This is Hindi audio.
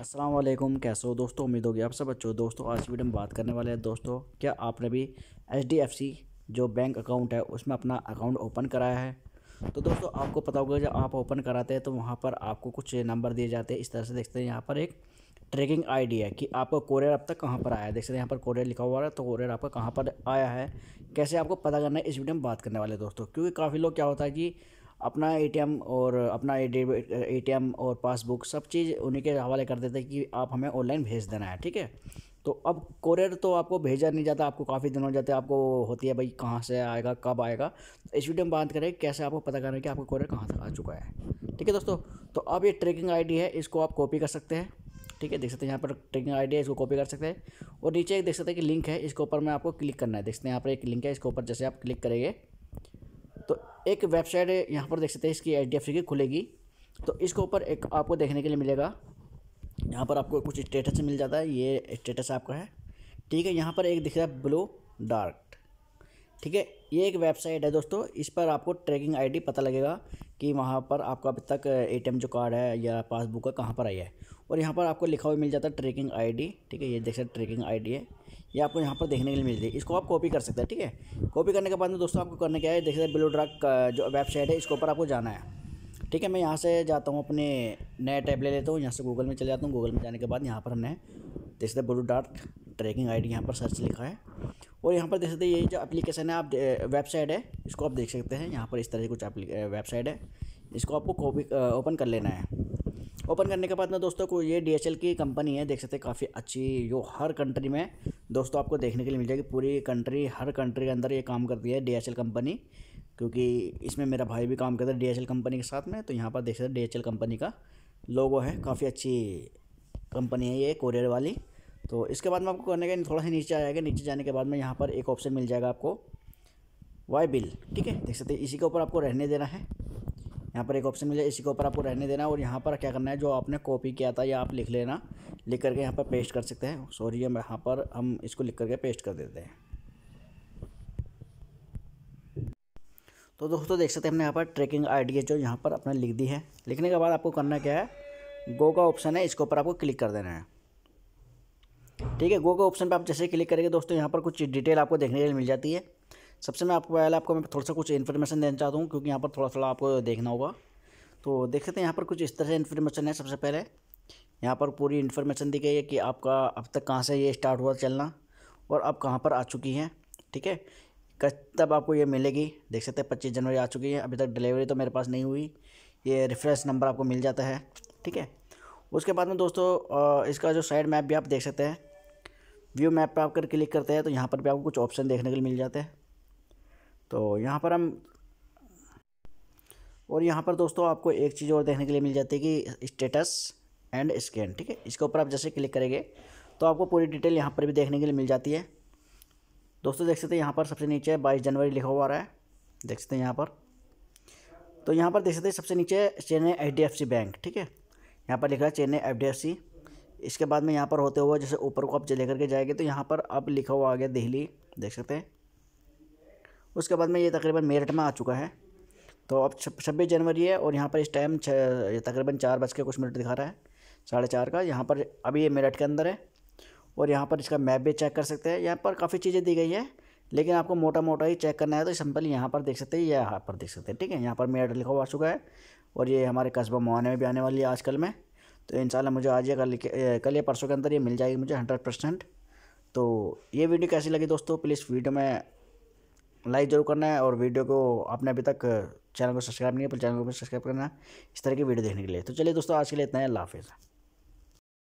अस्सलाम वालेकुम कैसे हो दोस्तों उम्मीद होगी आप सब बच्चों दोस्तों आज वीडियो में बात करने वाले हैं दोस्तों क्या आपने भी एच जो बैंक अकाउंट है उसमें अपना अकाउंट ओपन कराया है तो दोस्तों आपको पता होगा जब आप ओपन कराते हैं तो वहाँ पर आपको कुछ नंबर दिए जाते हैं इस तरह से देखते हैं यहाँ पर एक ट्रैकिंग आईडी है कि आपका कोरियर अब तक कहाँ पर आया है देख सकते हैं यहाँ पर कोरियर लिखा हुआ है तो कोरियर आपका कहाँ पर आया है कैसे आपको पता करना है इस वीडियो में बात करने वाले दोस्तों क्योंकि काफ़ी लोग क्या होता है कि अपना एटीएम और अपना एटीएम और पासबुक सब चीज़ उन्हीं के हवाले कर देते कि आप हमें ऑनलाइन भेज देना है ठीक है तो अब कोरियर तो आपको भेजा नहीं जाता आपको काफ़ी दिन हो जाते आपको होती है भाई कहाँ से आएगा कब आएगा तो इस वीडियो में बात करें कैसे आपको पता करना है कि आपका कोरियर कहाँ तक आ चुका है ठीक है दोस्तों तो अब ये ट्रैकिंग आईडी है इसको आप कॉपी कर सकते हैं ठीक है देख सकते हैं यहाँ पर ट्रैकिंग आईडी है इसको कॉपी कर सकते हैं और नीचे एक देख सकते हैं कि लिंक है इसके ऊपर मैं आपको क्लिक करना है देख सकते हैं यहाँ पर एक लिंक है इसके ऊपर जैसे आप क्लिक करेंगे एक वेबसाइट यहाँ पर देख सकते हैं इसकी एच डी की खुलेगी तो इसके ऊपर एक आपको देखने के लिए मिलेगा यहाँ पर आपको कुछ स्टेटस मिल जाता है ये स्टेटस आपका है ठीक है यहाँ पर एक दिख रहा है ब्लू डार्क ठीक है ये एक वेबसाइट है दोस्तों इस पर आपको ट्रैकिंग आईडी पता लगेगा कि वहाँ पर आपका अभी तक एटीएम जो कार्ड है या पासबुक है कहाँ पर आई है और यहाँ पर आपको लिखा हुआ मिल जाता है ट्रैकिंग आईडी ठीक है ये देख सकते ट्रैकिंग आईडी है ये आपको यहाँ पर देखने के लिए मिल है इसको आप कॉपी कर सकते हैं ठीक है कॉपी करने के बाद में दोस्तों आपको करने क्या है देखिए ब्लू ड्रग जो वेबसाइट है इसके ऊपर आपको जाना है ठीक है मैं यहाँ से जाता हूँ अपने नए टैब ले लेता हूँ यहाँ से गूगल में चले जाता हूँ गूगल में जाने के बाद यहाँ पर हमने देख सकते ब्लू डार्क ट्रैकिंग आईडी यहाँ पर सर्च लिखा है और यहाँ पर देख सकते ये जो एप्लीकेशन है आप वेबसाइट है इसको आप देख सकते हैं यहाँ पर इस तरह की कुछ वेबसाइट है इसको आपको कॉपी ओपन कर लेना है ओपन करने के बाद ना दोस्तों को ये डी की कंपनी है देख सकते हैं काफ़ी अच्छी जो हर कंट्री में दोस्तों आपको देखने के लिए मिल जाएगी पूरी कंट्री हर कंट्री के अंदर ये काम करती है डी कंपनी क्योंकि इसमें मेरा भाई भी काम करता है डी कंपनी के साथ में तो यहाँ पर देख सकते हैं डी कंपनी का लोगो है काफ़ी अच्छी कंपनी है ये कोरियर वाली तो इसके बाद में आपको करने के थोड़ा सा नीचे आएगा नीचे जाने के बाद में यहाँ पर एक ऑप्शन मिल जाएगा आपको वाई बिल ठीक है देख सकते हैं इसी के ऊपर आपको रहने देना है यहाँ पर एक ऑप्शन मिला इसी के ऊपर आपको रहने देना और यहाँ पर क्या करना है जो आपने कॉपी किया था या आप लिख लेना लिख करके यहाँ पर पेस्ट कर सकते हैं सॉरी हम यहाँ पर हम इसको लिख करके पेस्ट कर देते हैं तो दोस्तों देख सकते हैं हमने यहाँ पर ट्रैकिंग आईडी जो यहाँ पर अपने लिख दी है लिखने के बाद आपको करना क्या है गो का ऑप्शन है इसके ऊपर आपको क्लिक कर देना है ठीक है गो के ऑप्शन पर आप जैसे क्लिक करेंगे दोस्तों यहाँ पर कुछ डिटेल आपको देखने के लिए मिल जाती है सबसे मैं आपको पहले आपको मैं थोड़ा सा कुछ इन्फॉर्मेशन देना चाहता हूँ क्योंकि यहाँ पर थोड़ा थोड़ा आपको देखना होगा तो देख सकते हैं यहाँ पर कुछ इस तरह से इन्फॉर्मेशन है सबसे पहले यहाँ पर पूरी इन्फॉर्मेशन दी गई है कि आपका अब तक कहाँ से ये स्टार्ट हुआ चलना और अब कहाँ पर आ चुकी हैं ठीक है कब तब आपको ये मिलेगी देख सकते हैं पच्चीस जनवरी आ चुकी है अभी तक डिलीवरी तो मेरे पास नहीं हुई ये रेफरेंस नंबर आपको मिल जाता है ठीक है उसके बाद में दोस्तों इसका जो साइड मैप भी आप देख सकते हैं व्यू मैप पर आप कर क्लिक करते हैं तो यहाँ पर भी आपको कुछ ऑप्शन देखने के लिए मिल जाते हैं तो यहाँ पर हम और यहाँ पर दोस्तों आपको एक चीज़ और देखने के लिए मिल जाती है कि स्टेटस एंड स्कैन ठीक है इसके ऊपर आप जैसे क्लिक करेंगे तो आपको पूरी डिटेल यहाँ पर भी देखने के लिए मिल जाती है दोस्तों देख सकते हैं यहाँ पर सबसे नीचे बाईस जनवरी लिखा हुआ रहा है देख सकते हैं यहाँ पर तो यहाँ पर देख सकते हैं सबसे नीचे चेन्नई एच बैंक ठीक है यहाँ पर लिखा है चेन्नई एफ इसके बाद में यहाँ पर होते हुए जैसे ऊपर को आप लेकर के जाएंगे तो यहाँ पर अब लिखा हुआ आ गया दिल्ली देख सकते हैं उसके बाद में ये तकरीबन मेरठ में आ चुका है तो अब छब्बीस जनवरी है और यहाँ पर इस टाइम छः तकरीबन चार बज के कुछ मिनट दिखा रहा है साढ़े चार का यहाँ पर अभी ये मेरठ के अंदर है और यहाँ पर इसका मैप भी चेक कर सकते हैं यहाँ पर काफ़ी चीज़ें दी गई है लेकिन आपको मोटा मोटा ही चेक करना है तो सिंपल यहाँ पर देख सकते हैं या यहाँ पर देख सकते हैं ठीक है यहाँ पर मेरठ लिखा हुआ आ चुका है और ये हमारे कस्बा मोहाने में भी आने वाली है आजकल में तो इन मुझे आज या कल कल या परसों के अंदर ये मिल जाएगी मुझे हंड्रेड परसेंट तो ये वीडियो कैसी लगी दोस्तों प्लीज़ वीडियो में लाइक जरूर करना है और वीडियो को आपने अभी तक चैनल को सब्सक्राइब नहीं किया पर चैनल को भी सब्सक्राइब करना इस तरह की वीडियो देखने के लिए तो चलिए दोस्तों आज के लिए इतना है अल्लाह हाफिज़